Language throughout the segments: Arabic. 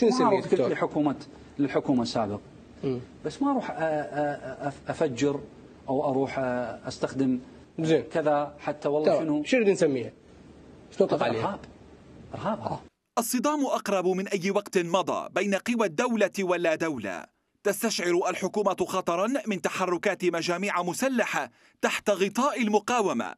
شو نسميه دكتور؟ لحكومه للحكومه السابقه بس ما اروح افجر او اروح استخدم زين كذا حتى والله شنو شنو شنو نسميها؟ شنو عليها؟ ارهاب ارهاب آه. الصدام اقرب من اي وقت مضى بين قوى الدوله واللا دوله تستشعر الحكومه خطرا من تحركات مجاميع مسلحه تحت غطاء المقاومه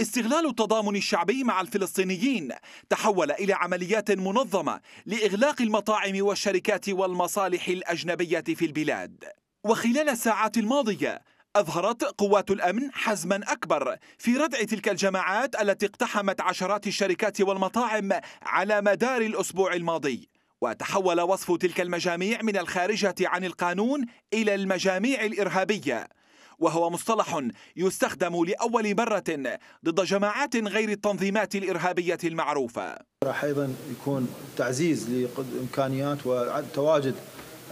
استغلال التضامن الشعبي مع الفلسطينيين تحول إلى عمليات منظمة لإغلاق المطاعم والشركات والمصالح الأجنبية في البلاد وخلال الساعات الماضية أظهرت قوات الأمن حزما أكبر في ردع تلك الجماعات التي اقتحمت عشرات الشركات والمطاعم على مدار الأسبوع الماضي وتحول وصف تلك المجاميع من الخارجة عن القانون إلى المجاميع الإرهابية وهو مصطلح يستخدم لأول مرة ضد جماعات غير التنظيمات الإرهابية المعروفة راح أيضا يكون تعزيز لإمكانيات وتواجد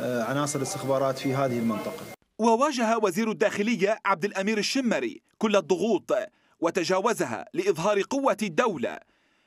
آه، عناصر الاستخبارات في هذه المنطقة وواجه وزير الداخلية عبد الأمير الشمري كل الضغوط وتجاوزها لإظهار قوة الدولة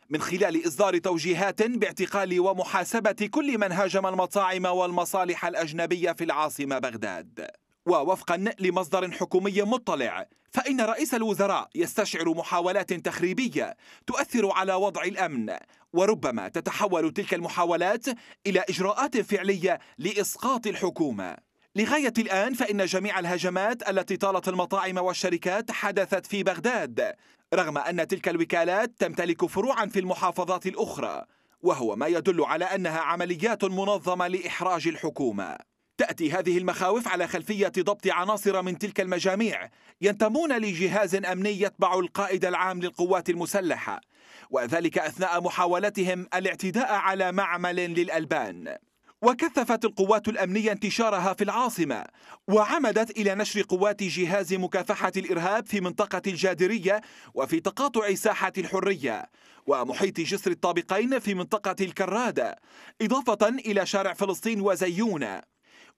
من خلال إصدار توجيهات باعتقال ومحاسبة كل من هاجم المطاعم والمصالح الأجنبية في العاصمة بغداد ووفقا لمصدر حكومي مطلع فإن رئيس الوزراء يستشعر محاولات تخريبية تؤثر على وضع الأمن وربما تتحول تلك المحاولات إلى إجراءات فعلية لإسقاط الحكومة لغاية الآن فإن جميع الهجمات التي طالت المطاعم والشركات حدثت في بغداد رغم أن تلك الوكالات تمتلك فروعا في المحافظات الأخرى وهو ما يدل على أنها عمليات منظمة لإحراج الحكومة تأتي هذه المخاوف على خلفية ضبط عناصر من تلك المجاميع ينتمون لجهاز أمني يتبع القائد العام للقوات المسلحة وذلك أثناء محاولتهم الاعتداء على معمل للألبان وكثفت القوات الأمنية انتشارها في العاصمة وعمدت إلى نشر قوات جهاز مكافحة الإرهاب في منطقة الجادرية وفي تقاطع ساحة الحرية ومحيط جسر الطابقين في منطقة الكرادة إضافة إلى شارع فلسطين وزيونة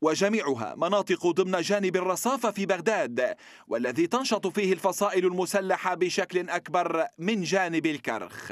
وجميعها مناطق ضمن جانب الرصافة في بغداد والذي تنشط فيه الفصائل المسلحة بشكل أكبر من جانب الكرخ